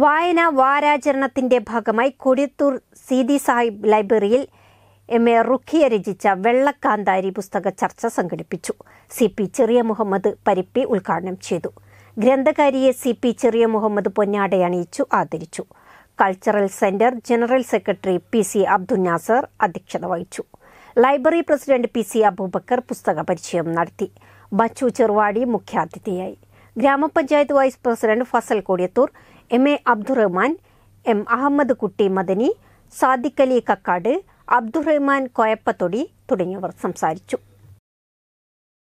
വായന വാരാചരണത്തിന്റെ ഭാഗമായി കൊടിയത്തൂർ സീതി സാഹിബ് ലൈബ്രറിയിൽ എം എ റുഖിയ രചിച്ച വെള്ളക്കാന്താരി പുസ്തക ചർച്ച സംഘടിപ്പിച്ചു സി പി ചെറിയ മുഹമ്മദ് പരിപ്പി ഉദ്ഘാടനം ചെയ്തു ഗ്രന്ഥകാരിയെ സി പി ചെറിയ മുഹമ്മദ് പൊന്നാട അണിയിച്ചു ആദരിച്ചു cultural centre general secretary P C Abdul Nasar അധ്യക്ഷത വഹിച്ചു library president P C Abubakar പുസ്തക പരിചയം നടത്തി ബച്ചു ചെറുവാടി മുഖ്യാതിഥിയായി ഗ്രാമപഞ്ചായത്ത് vice president Fazal Kodiyathur M A Abdurahman M Ahammad Kutty Madani Sadiqali Kakkad Abdurahman കോയപ്പത്തൊടി തുടങ്ങിയവർ സംസാരിച്ചു